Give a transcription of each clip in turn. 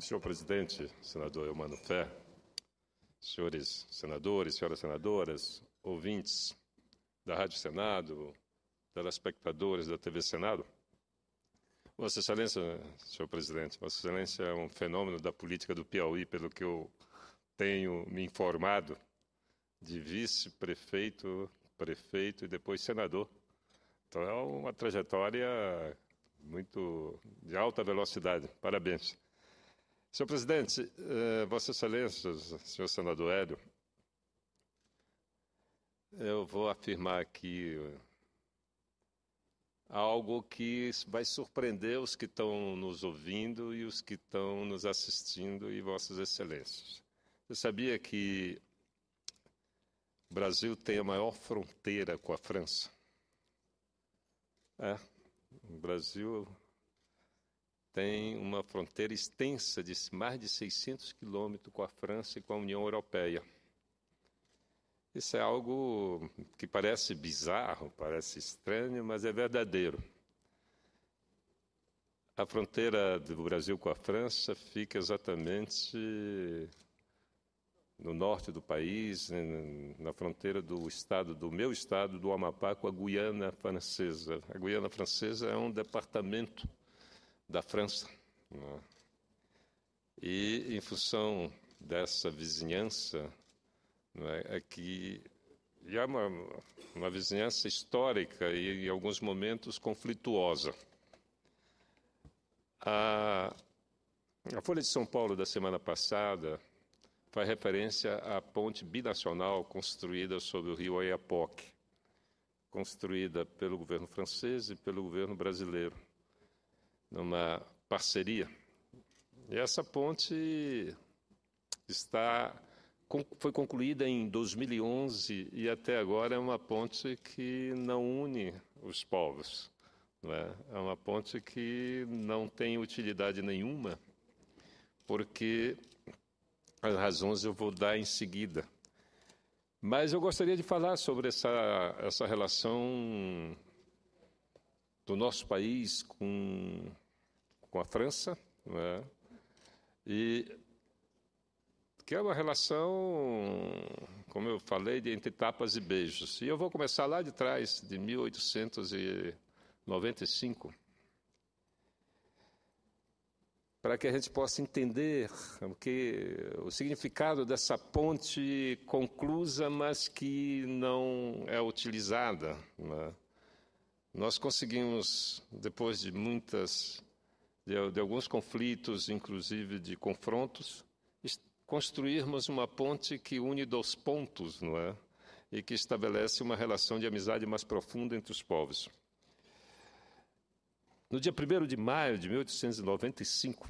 Senhor presidente, senador Eumano Fé, senhores senadores, senhoras senadoras, ouvintes da Rádio Senado, telespectadores da TV Senado, Vossa Excelência, senhor presidente, Vossa Excelência é um fenômeno da política do Piauí, pelo que eu tenho me informado, de vice-prefeito, prefeito e depois senador. Então é uma trajetória muito de alta velocidade. Parabéns. Senhor presidente, eh, Vossa Excelência, senhor senador Hélio, eu vou afirmar aqui eh, algo que vai surpreender os que estão nos ouvindo e os que estão nos assistindo e Vossas Excelências. Você sabia que o Brasil tem a maior fronteira com a França? É, o Brasil tem uma fronteira extensa de mais de 600 quilômetros com a França e com a União Europeia. Isso é algo que parece bizarro, parece estranho, mas é verdadeiro. A fronteira do Brasil com a França fica exatamente no norte do país, né, na fronteira do estado do meu estado do Amapá com a Guiana Francesa. A Guiana Francesa é um departamento da França. Né? E em função dessa vizinhança, né, é que já é uma, uma vizinhança histórica e em alguns momentos conflituosa. A, a Folha de São Paulo da semana passada faz referência à ponte binacional construída sobre o rio Oiapoque, construída pelo governo francês e pelo governo brasileiro numa parceria. E essa ponte está foi concluída em 2011 e até agora é uma ponte que não une os povos. É? é uma ponte que não tem utilidade nenhuma, porque as razões eu vou dar em seguida. Mas eu gostaria de falar sobre essa, essa relação do nosso país com, com a França, né? e que é uma relação, como eu falei, de entre tapas e beijos. E eu vou começar lá de trás, de 1895, para que a gente possa entender o, que, o significado dessa ponte conclusa, mas que não é utilizada. Né? Nós conseguimos, depois de muitas, de, de alguns conflitos, inclusive de confrontos, construirmos uma ponte que une dois pontos, não é? E que estabelece uma relação de amizade mais profunda entre os povos. No dia 1 de maio de 1895,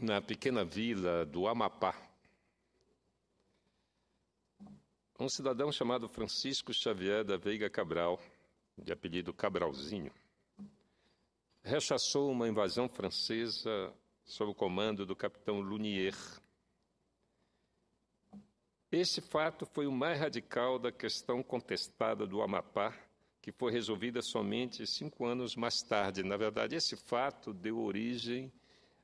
na pequena vila do Amapá, um cidadão chamado Francisco Xavier da Veiga Cabral de apelido Cabralzinho, rechaçou uma invasão francesa sob o comando do capitão Lunier. Esse fato foi o mais radical da questão contestada do Amapá, que foi resolvida somente cinco anos mais tarde. Na verdade, esse fato deu origem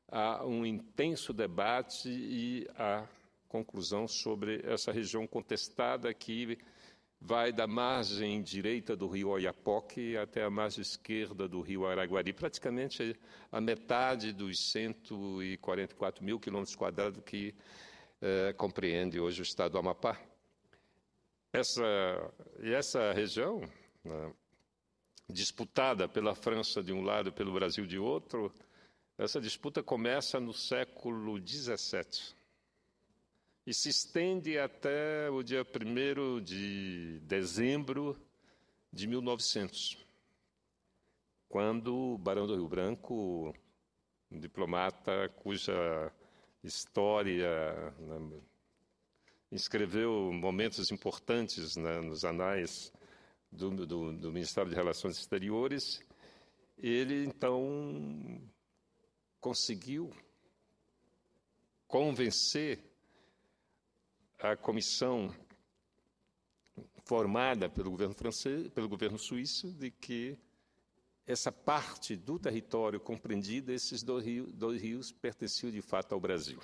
a um intenso debate e a conclusão sobre essa região contestada que vai da margem direita do rio Oiapoque até a margem esquerda do rio Araguari, praticamente a metade dos 144 mil quilômetros quadrados que eh, compreende hoje o estado do Amapá. Essa, essa região, né, disputada pela França de um lado e pelo Brasil de outro, essa disputa começa no século XVII e se estende até o dia 1 de dezembro de 1900, quando o Barão do Rio Branco, um diplomata cuja história né, escreveu momentos importantes né, nos anais do, do, do, Ministério de Relações Exteriores, ele então conseguiu convencer a comissão formada pelo governo francês, pelo governo suíço, de que essa parte do território compreendida, esses dois rios, dois rios pertenciam de fato ao Brasil.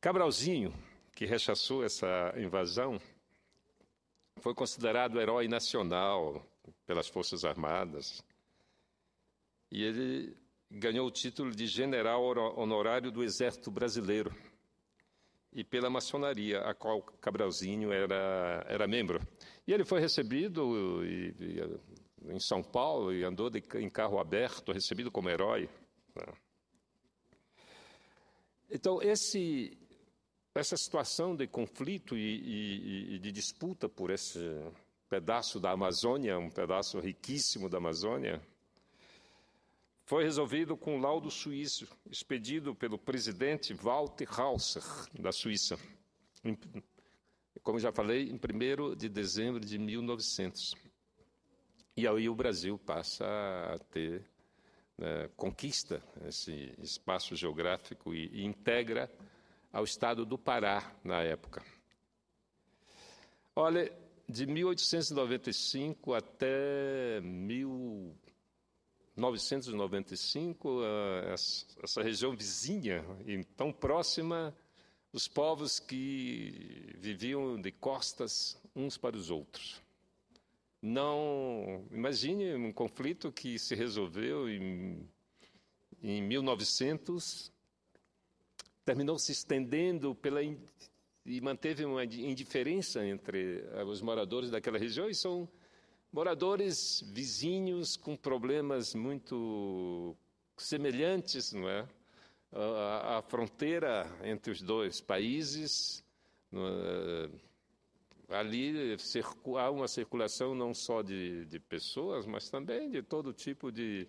Cabralzinho, que rechaçou essa invasão, foi considerado herói nacional pelas Forças Armadas. E ele ganhou o título de general honorário do Exército Brasileiro e pela maçonaria, a qual Cabralzinho era, era membro. E ele foi recebido e, e, em São Paulo e andou de, em carro aberto, recebido como herói. Né? Então, esse, essa situação de conflito e, e de disputa por esse pedaço da Amazônia, um pedaço riquíssimo da Amazônia, foi resolvido com um laudo suíço expedido pelo presidente Walter Hauser, da Suíça, como já falei, em 1 de dezembro de 1900. E aí o Brasil passa a ter, né, conquista esse espaço geográfico e, e integra ao estado do Pará, na época. Olha, de 1895 até 1895, 1995 ah, essa região vizinha e tão próxima, os povos que viviam de costas uns para os outros. Não imagine um conflito que se resolveu em, em 1900, terminou se estendendo pela e manteve uma indiferença entre os moradores daquela região e são moradores vizinhos com problemas muito semelhantes, não é? A, a fronteira entre os dois países, é? ali há uma circulação não só de, de, pessoas, mas também de todo tipo de,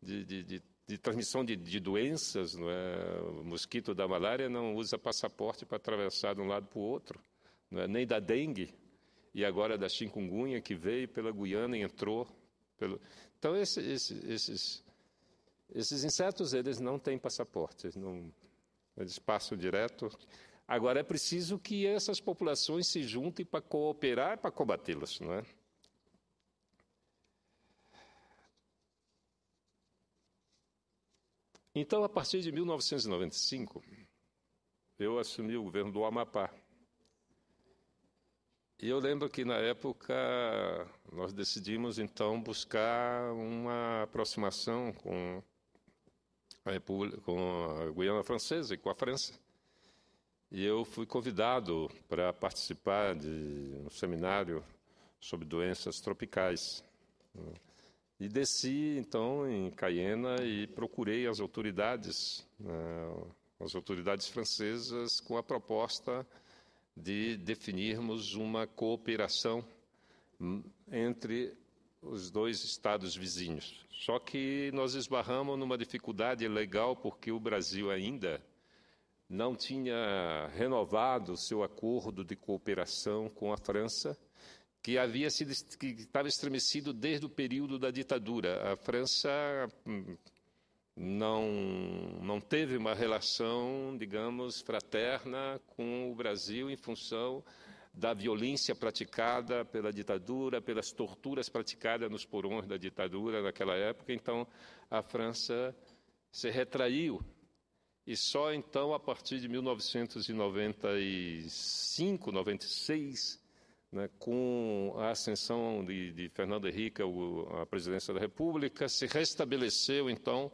de, de de transmissão de, de, doenças, não é? O mosquito da malária não usa passaporte para atravessar de um lado para o outro, não é? nem da dengue e agora da chikungunya que veio pela Guiana e entrou. Pelo... Então, esse, esse, esses, esses insetos, eles não têm passaporte, eles, não, eles passam direto. Agora, é preciso que essas populações se juntem para cooperar e para combatê-los, não é? Então, a partir de 1995, eu assumi o governo do Amapá. E eu lembro que na época nós decidimos então buscar uma aproximação com a República, com a Guiana Francesa e com a França. E eu fui convidado para participar de um seminário sobre doenças tropicais. E desci então em Cayena e procurei as autoridades, né, as autoridades francesas com a proposta de de definirmos uma cooperação entre os dois estados vizinhos. Só que nós esbarramos numa dificuldade legal porque o Brasil ainda não tinha renovado seu acordo de cooperação com a França, que havia sido que estava estremecido desde o período da ditadura. A França hum, não, não teve uma relação, digamos, fraterna com o Brasil em função da violência praticada pela ditadura, pelas torturas praticadas nos porões da ditadura naquela época. Então, a França se retraiu. E só então, a partir de 1995, 96, né, com a ascensão de, de Fernando Henrique à presidência da República, se restabeleceu então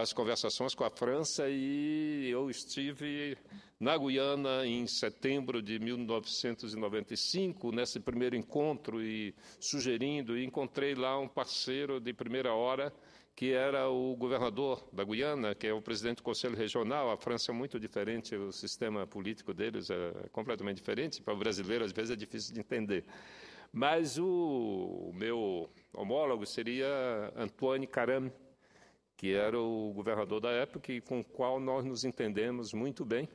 as conversações com a França e eu estive na Guiana em setembro de 1995, nesse primeiro encontro e sugerindo, e encontrei lá um parceiro de primeira hora que era o governador da Guiana, que é o presidente do Conselho Regional. A França é muito diferente, o sistema político deles é completamente diferente. Para o brasileiro, às vezes, é difícil de entender. Mas o, meu homólogo seria Antoine Caram que era o governador da época e com o qual nós nos entendemos muito bem.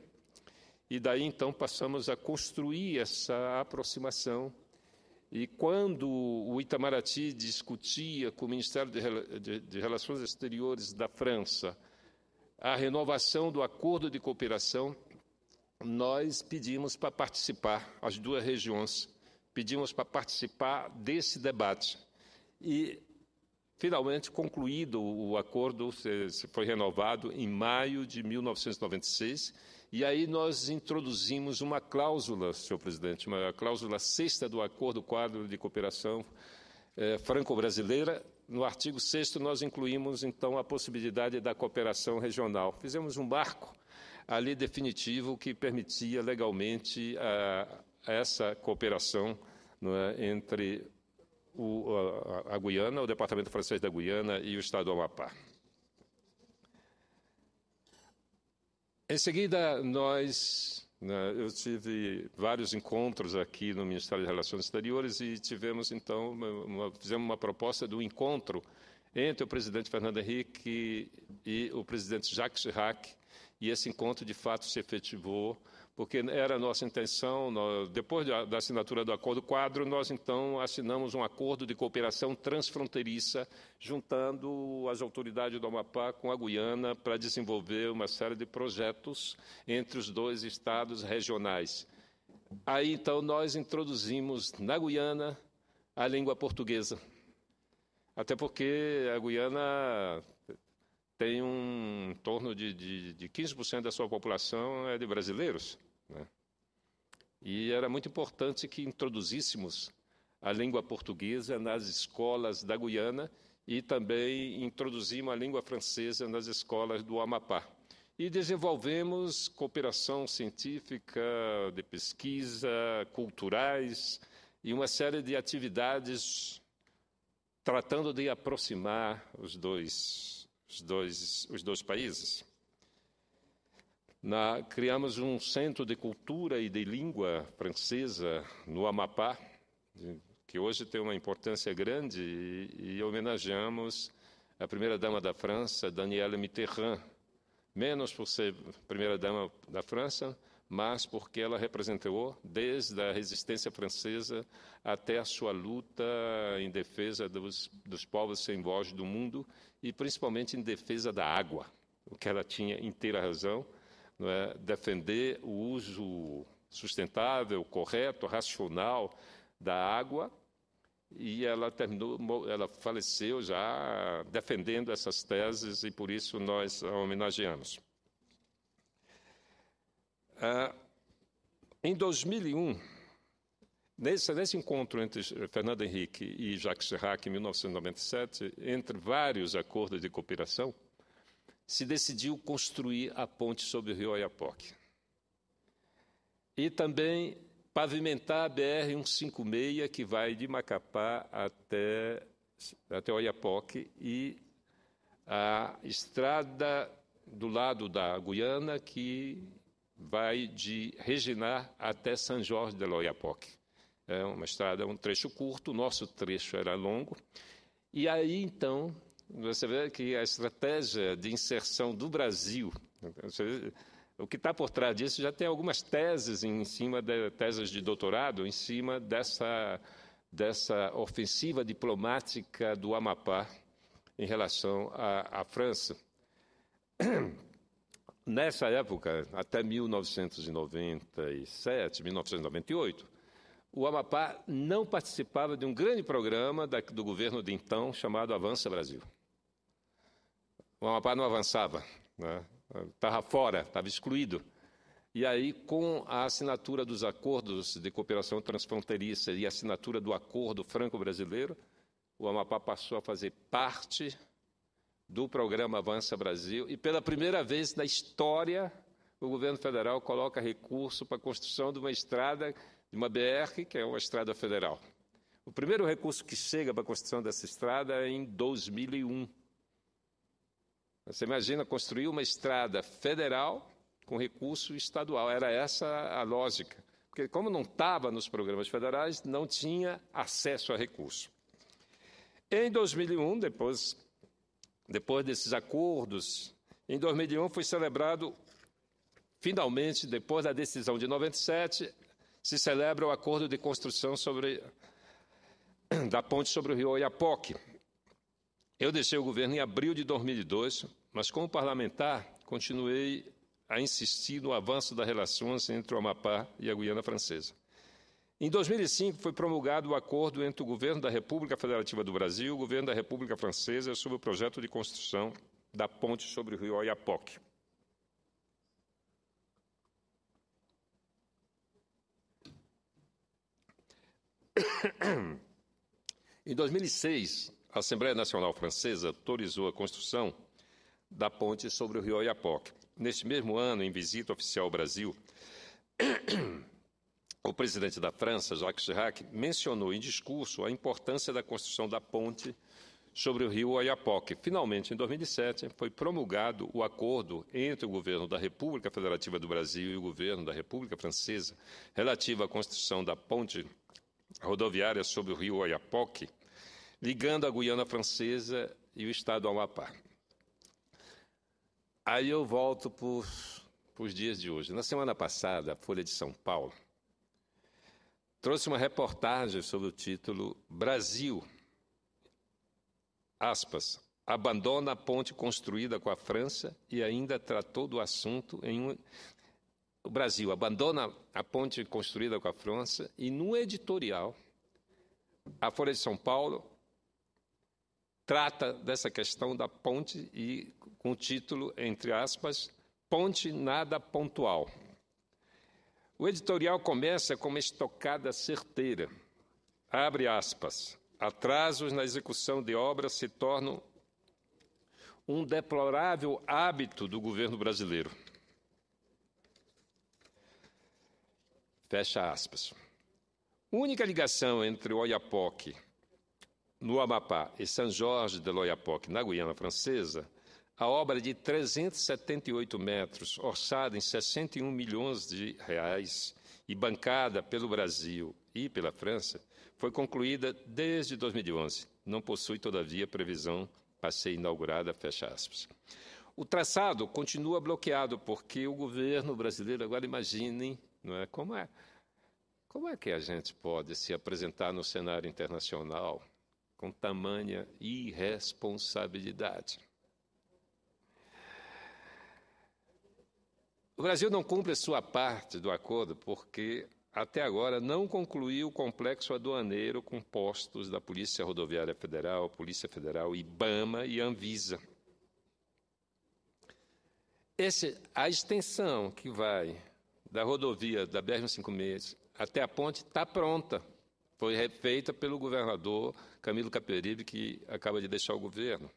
E daí então passamos a construir essa aproximação. E quando o Itamaraty discutia com o Ministério de Relações Exteriores da França a renovação do acordo de cooperação, nós pedimos para participar, as duas regiões, pedimos para participar desse debate. E Finalmente concluído o acordo, foi renovado em maio de 1996, e aí nós introduzimos uma cláusula, senhor presidente, uma cláusula sexta do Acordo Quadro de Cooperação eh, Franco-Brasileira. No artigo sexto nós incluímos, então, a possibilidade da cooperação regional. Fizemos um marco ali definitivo que permitia legalmente a, ah, a essa cooperação é, entre o, a, a Guiana, o Departamento Francês da Guiana e o Estado do Amapá. Em seguida, nós. Né, eu tive vários encontros aqui no Ministério de Relações Exteriores e tivemos, então, uma, fizemos uma proposta do encontro entre o presidente Fernando Henrique e o presidente Jacques Chirac. E esse encontro, de fato, se efetivou porque era a nossa intenção, nós, depois da, da assinatura do acordo quadro, nós então assinamos um acordo de cooperação transfronteiriça, juntando as autoridades do Amapá com a Guiana para desenvolver uma série de projetos entre os dois estados regionais. Aí então nós introduzimos na Guiana a língua portuguesa. Até porque a Guiana tem um em torno de, de, de 15% da sua população é de brasileiros. Né? E era muito importante que introduzíssemos a língua portuguesa nas escolas da Guiana e também introduzimos a língua francesa nas escolas do Amapá. E desenvolvemos cooperação científica, de pesquisa, culturais e uma série de atividades tratando de aproximar os dois, os dois, os dois países. Na, criamos um centro de cultura e de língua francesa no Amapá, que hoje tem uma importância grande, e, e homenageamos a primeira-dama da França, Danielle Mitterrand, menos por ser primeira-dama da França, mas porque ela representou desde a resistência francesa até a sua luta em defesa dos, dos povos sem voz do mundo e principalmente em defesa da água, o que ela tinha inteira razão é? defender o uso sustentável, correto, racional da água, e ela terminou, ela faleceu já defendendo essas teses e por isso nós a homenageamos. Ah, em 2001, nesse, nesse encontro entre Fernando Henrique e Jacques Chirac, em 1997, entre vários acordos de cooperação, se decidiu construir a ponte sobre o rio Oiapoque. E também pavimentar a BR-156, que vai de Macapá até, até Oiapoque, e a estrada do lado da Guiana, que vai de Reginar até São Jorge de Oiapoque. É uma estrada, um trecho curto, o nosso trecho era longo. E aí, então, você vê que a estratégia de inserção do Brasil, o que está por trás disso já tem algumas teses em cima de teses de doutorado em cima dessa dessa ofensiva diplomática do Amapá em relação à, à França. Nessa época, até 1997, 1998, o Amapá não participava de um grande programa da, do governo de então chamado Avança Brasil o Amapá não avançava, né? estava fora, estava excluído. E aí, com a assinatura dos acordos de cooperação transfronteiriça e a assinatura do acordo franco-brasileiro, o Amapá passou a fazer parte do programa Avança Brasil e, pela primeira vez na história, o governo federal coloca recurso para a construção de uma estrada, de uma BR, que é uma estrada federal. O primeiro recurso que chega para a construção dessa estrada é em 2001 você imagina construir uma estrada federal com recurso estadual. Era essa a lógica. Porque, como não estava nos programas federais, não tinha acesso a recurso. Em 2001, depois, depois desses acordos, em 2001 foi celebrado, finalmente, depois da decisão de 97, se celebra o acordo de construção sobre, da ponte sobre o rio Oiapoque. Eu deixei o governo em abril de 2002 mas, como parlamentar, continuei a insistir no avanço das relações entre o Amapá e a Guiana Francesa. Em 2005, foi promulgado o acordo entre o governo da República Federativa do Brasil e o governo da República Francesa sobre o projeto de construção da ponte sobre o rio Oiapoque. Em 2006, a Assembleia Nacional Francesa autorizou a construção da ponte sobre o rio Oiapoque. Neste mesmo ano, em visita oficial ao Brasil, o presidente da França, Jacques Chirac, mencionou em discurso a importância da construção da ponte sobre o rio Oiapoque. Finalmente, em 2007, foi promulgado o acordo entre o governo da República Federativa do Brasil e o governo da República Francesa relativo à construção da ponte rodoviária sobre o rio Oiapoque, ligando a Guiana Francesa e o estado do Amapá. Aí eu volto para os dias de hoje. Na semana passada, a Folha de São Paulo trouxe uma reportagem sobre o título Brasil, aspas, abandona a ponte construída com a França e ainda tratou do assunto em um... O Brasil abandona a ponte construída com a França e no editorial a Folha de São Paulo trata dessa questão da ponte e com o título, entre aspas, Ponte Nada Pontual. O editorial começa com uma estocada certeira. Abre aspas. Atrasos na execução de obras se tornam um deplorável hábito do governo brasileiro. Fecha aspas. Única ligação entre Oiapoque no Amapá e São Jorge de Loiapoque, na Guiana Francesa, a obra é de 378 metros, orçada em 61 milhões de reais e bancada pelo Brasil e pela França, foi concluída desde 2011. Não possui, todavia, previsão para ser inaugurada, fecha aspas. O traçado continua bloqueado, porque o governo brasileiro, agora imaginem, não é, como é, como é que a gente pode se apresentar no cenário internacional com tamanha irresponsabilidade. O Brasil não cumpre a sua parte do acordo porque até agora não concluiu o complexo aduaneiro com postos da Polícia Rodoviária Federal, Polícia Federal, IBAMA e Anvisa. Esse, a extensão que vai da rodovia da br meses até a ponte está pronta. Foi refeita pelo governador Camilo Caperibe, que acaba de deixar o governo.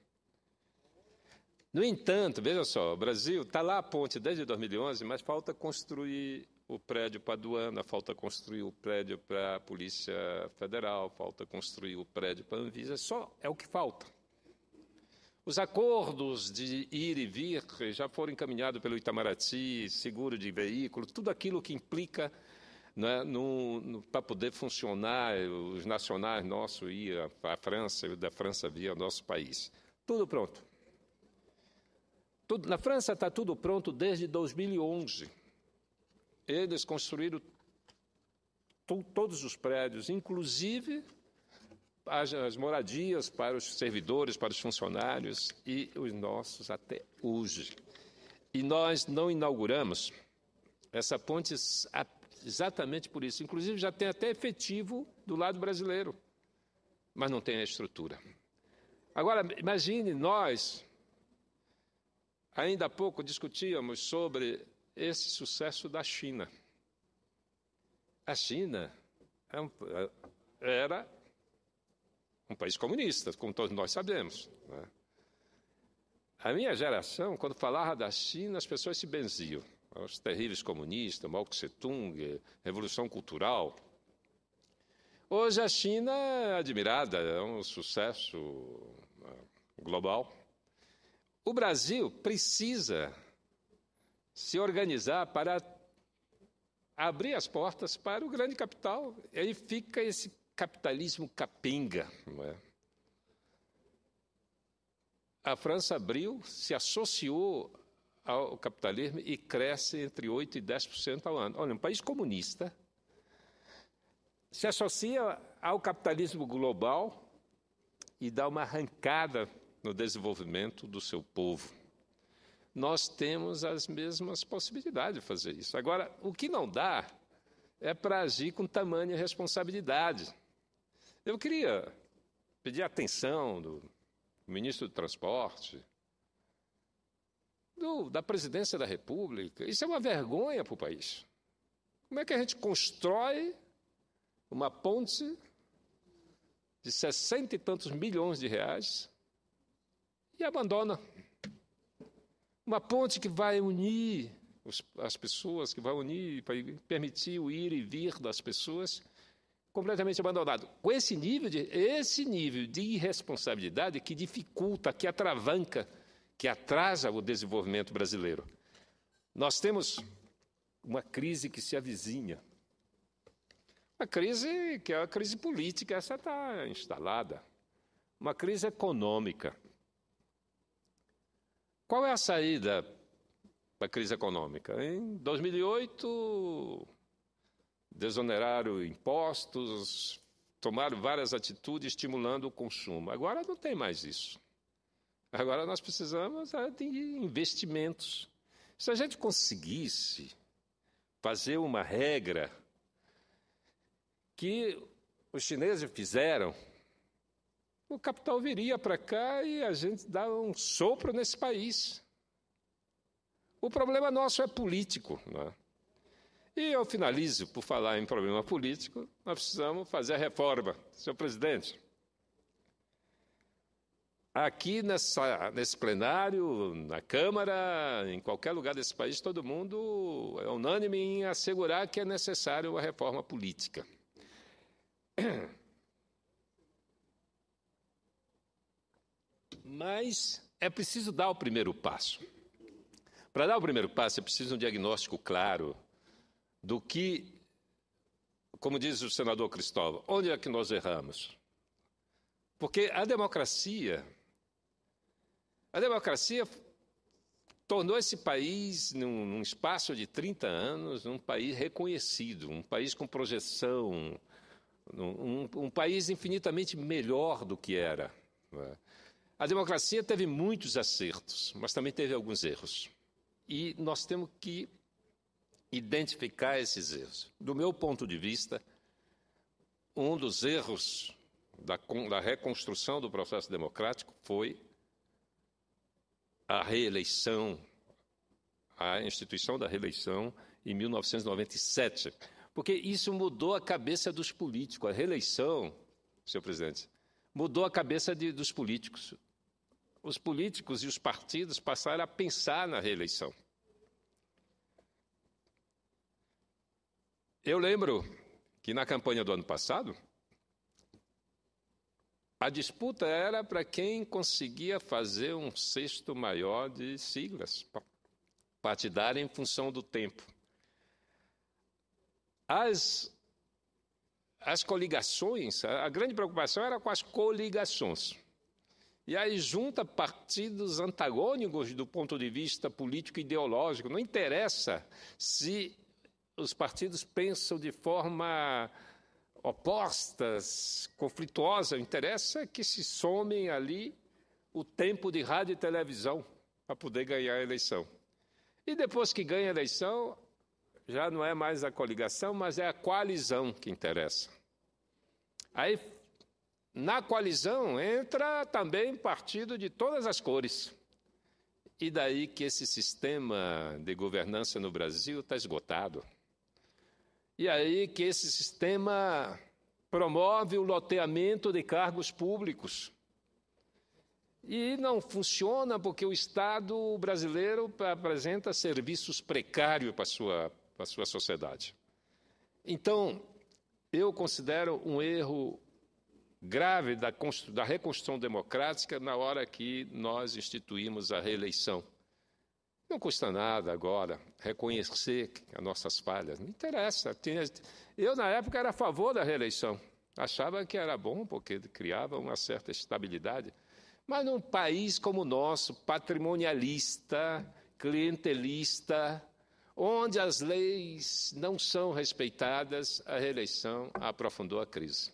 No entanto, veja só, o Brasil está lá a ponte desde 2011, mas falta construir o prédio para a aduana, falta construir o prédio para a Polícia Federal, falta construir o prédio para a Anvisa, só é o que falta. Os acordos de ir e vir já foram encaminhados pelo Itamaraty, seguro de veículo, tudo aquilo que implica né, para poder funcionar, eh, os nacionais nossos iam à França, e da França via nosso país. Tudo pronto. Tudo, na França está tudo pronto desde 2011. Eles construíram to, todos os prédios, inclusive as, as moradias para os servidores, para os funcionários e os nossos até hoje. E nós não inauguramos essa ponte até exatamente por isso. Inclusive, já tem até efetivo do lado brasileiro, mas não tem a estrutura. Agora, imagine nós, ainda há pouco discutíamos sobre esse sucesso da China. A China é era um país comunista, como todos nós sabemos. Né? A minha geração, quando falava da China, as pessoas se benziam os terríveis comunistas, Mao Tse-tung, Revolução Cultural. Hoje a China é admirada, é um sucesso ah, global. O Brasil precisa se organizar para abrir as portas para o grande capital. E aí fica esse capitalismo capenga. Não é? A França abriu, se associou ao capitalismo e cresce entre 8% e 10% ao ano. Olha, um país comunista se associa ao capitalismo global e dá uma arrancada no desenvolvimento do seu povo. Nós temos as mesmas possibilidades de fazer isso. Agora, o que não dá é para agir com tamanha responsabilidade. Eu queria pedir atenção do ministro do Transporte, do, da presidência da República. Isso é uma vergonha para o país. Como é que a gente constrói uma ponte de sessenta e tantos milhões de reais e abandona? Uma ponte que vai unir as pessoas, que vai unir, vai permitir o ir e vir das pessoas, completamente abandonado. Com esse nível de, esse nível de irresponsabilidade que dificulta, que atravanca que atrasa o desenvolvimento brasileiro. Nós temos uma crise que se avizinha. Uma crise que é uma crise política, essa está instalada. Uma crise econômica. Qual é a saída da crise econômica? Em 2008, desoneraram impostos, tomaram várias atitudes estimulando o consumo. Agora não tem mais isso. Agora nós precisamos é, de investimentos. Se a gente conseguisse fazer uma regra que os chineses fizeram, o capital viria para cá e a gente dava um sopro nesse país. O problema nosso é político. Né? E eu finalizo por falar em problema político, nós precisamos fazer a reforma. Senhor presidente, Aqui nessa, nesse plenário, na Câmara, em qualquer lugar desse país, todo mundo é unânime em assegurar que é necessário uma reforma política. Mas é preciso dar o primeiro passo. Para dar o primeiro passo, é preciso um diagnóstico claro do que, como diz o senador Cristóvão, onde é que nós erramos? Porque a democracia a democracia tornou esse país, num, num, espaço de 30 anos, um país reconhecido, um país com projeção, um, um país infinitamente melhor do que era. Né? A democracia teve muitos acertos, mas também teve alguns erros. E nós temos que identificar esses erros. Do meu ponto de vista, um dos erros da, da reconstrução do processo democrático foi a reeleição, a instituição da reeleição em 1997, porque isso mudou a cabeça dos políticos. A reeleição, senhor presidente, mudou a cabeça de, dos políticos. Os políticos e os partidos passaram a pensar na reeleição. Eu lembro que na campanha do ano passado, a disputa era para quem conseguia fazer um sexto maior de siglas, partidária em função do tempo. As, as coligações, a grande preocupação era com as coligações. E aí junta partidos antagônicos do ponto de vista político ideológico. Não interessa se os partidos pensam de forma opostas, conflituosas, o interesse é que se somem ali o tempo de rádio e televisão para poder ganhar a eleição. E depois que ganha a eleição, já não é mais a coligação, mas é a coalizão que interessa. Aí, na coalizão, entra também partido de todas as cores. E daí que esse sistema de governança no Brasil está esgotado. E aí que esse sistema promove o loteamento de cargos públicos. E não funciona porque o Estado brasileiro apresenta serviços precários para a sua, para a sua sociedade. Então, eu considero um erro grave da, da reconstrução democrática na hora que nós instituímos a reeleição. Não custa nada agora reconhecer as nossas falhas. Não interessa. Eu, na época, era a favor da reeleição. Achava que era bom, porque criava uma certa estabilidade. Mas num país como o nosso, patrimonialista, clientelista, onde as leis não são respeitadas, a reeleição aprofundou a crise.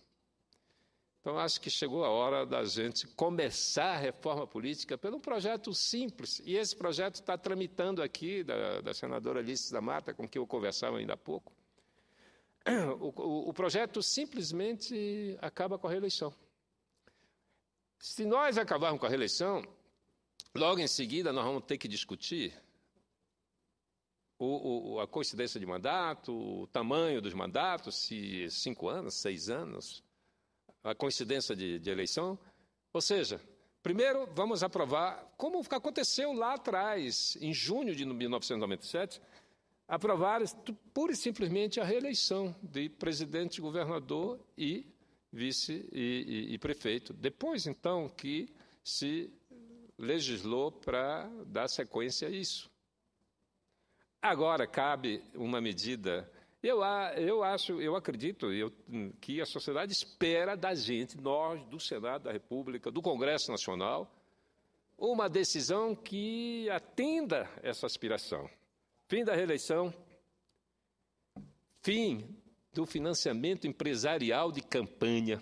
Então, acho que chegou a hora da gente começar a reforma política pelo projeto simples. E esse projeto está tramitando aqui, da, da senadora Alice da Mata, com quem eu conversava ainda há pouco. O, o, o projeto simplesmente acaba com a reeleição. Se nós acabarmos com a reeleição, logo em seguida nós vamos ter que discutir o, o, a coincidência de mandato, o tamanho dos mandatos, se cinco anos, seis anos, a coincidência de, de eleição. Ou seja, primeiro vamos aprovar, como aconteceu lá atrás, em junho de 1997, aprovar pura e simplesmente a reeleição de presidente, governador e vice e, e, e prefeito. Depois, então, que se legislou para dar sequência a isso. Agora cabe uma medida eu, eu acho, eu acredito eu, que a sociedade espera da gente, nós, do Senado da República, do Congresso Nacional, uma decisão que atenda essa aspiração. Fim da reeleição, fim do financiamento empresarial de campanha,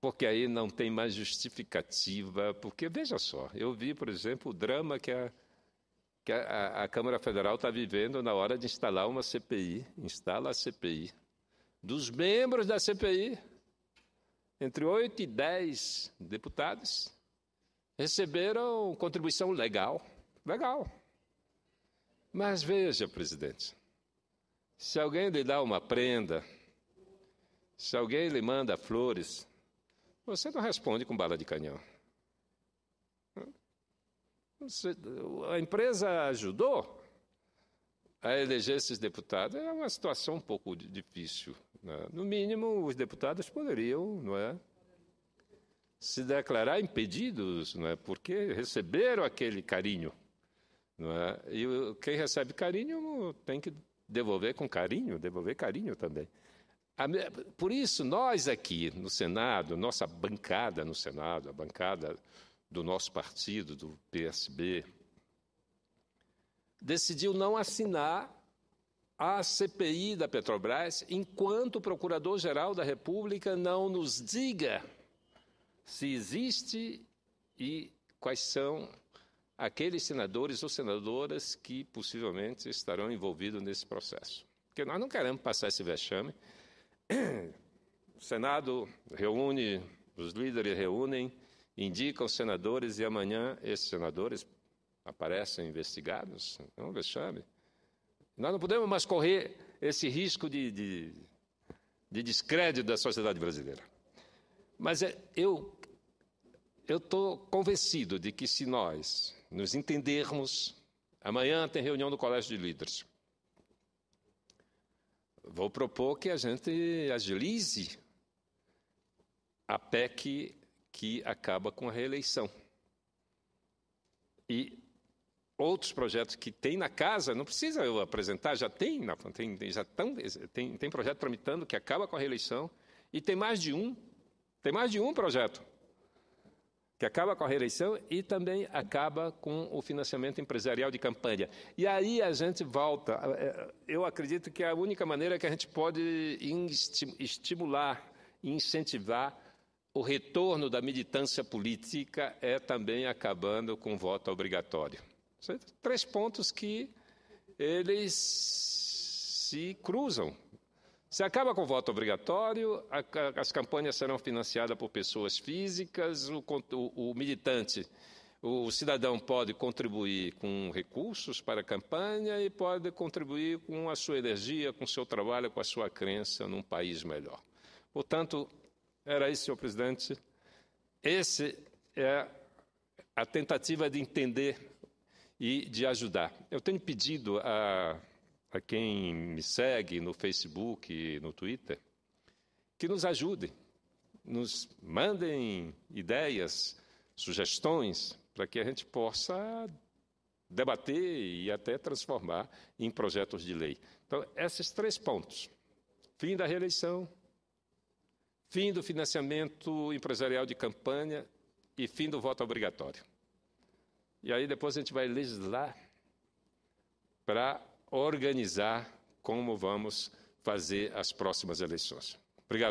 porque aí não tem mais justificativa. Porque, veja só, eu vi, por exemplo, o drama que a que a, a Câmara Federal está vivendo na hora de instalar uma CPI, instala a CPI, dos membros da CPI, entre 8 e 10 deputados, receberam contribuição legal. Legal. Mas veja, presidente, se alguém lhe dá uma prenda, se alguém lhe manda flores, você não responde com bala de canhão. A empresa ajudou a eleger esses deputados. É uma situação um pouco difícil. Né? No mínimo, os deputados poderiam, não é? Se declarar impedidos, não é? Porque receberam aquele carinho. Não é? E quem recebe carinho tem que devolver com carinho, devolver carinho também. Por isso, nós aqui no Senado, nossa bancada no Senado, a bancada do nosso partido, do PSB, decidiu não assinar a CPI da Petrobras enquanto o Procurador-Geral da República não nos diga se existe e quais são aqueles senadores ou senadoras que possivelmente estarão envolvidos nesse processo. Porque nós não queremos passar esse vexame. O Senado reúne, os líderes reúnem indica os senadores e amanhã esses senadores aparecem investigados. É um vexame. Nós não podemos mais correr esse risco de, de, de descrédito da sociedade brasileira. Mas é, eu estou convencido de que se nós nos entendermos, amanhã tem reunião do Colégio de Líderes. Vou propor que a gente agilize a PEC que acaba com a reeleição. E outros projetos que tem na casa, não precisa eu apresentar, já tem, tem já tão, tem, tem projeto tramitando que acaba com a reeleição, e tem mais de um, tem mais de um projeto que acaba com a reeleição e também acaba com o financiamento empresarial de campanha. E aí a gente volta. Eh, eh, eu acredito que a única maneira que a gente pode estimular, incentivar o retorno da militância política é também acabando com o voto obrigatório. São três pontos que eles se cruzam. Se acaba com o voto obrigatório, as campanhas serão financiadas por pessoas físicas, o, o, o militante, o cidadão pode contribuir com recursos para a campanha e pode contribuir com a sua energia, com o seu trabalho, com a sua crença num país melhor. Portanto, era isso, senhor presidente. Esse é a tentativa de entender e de ajudar. Eu tenho pedido a, a quem me segue no Facebook e no Twitter que nos ajudem, nos mandem ideias, sugestões, para que a gente possa debater e até transformar em projetos de lei. Então, esses três pontos: fim da reeleição, fim do financiamento empresarial de campanha e fim do voto obrigatório. E aí depois a gente vai legislar para organizar como vamos fazer as próximas eleições. Obrigado.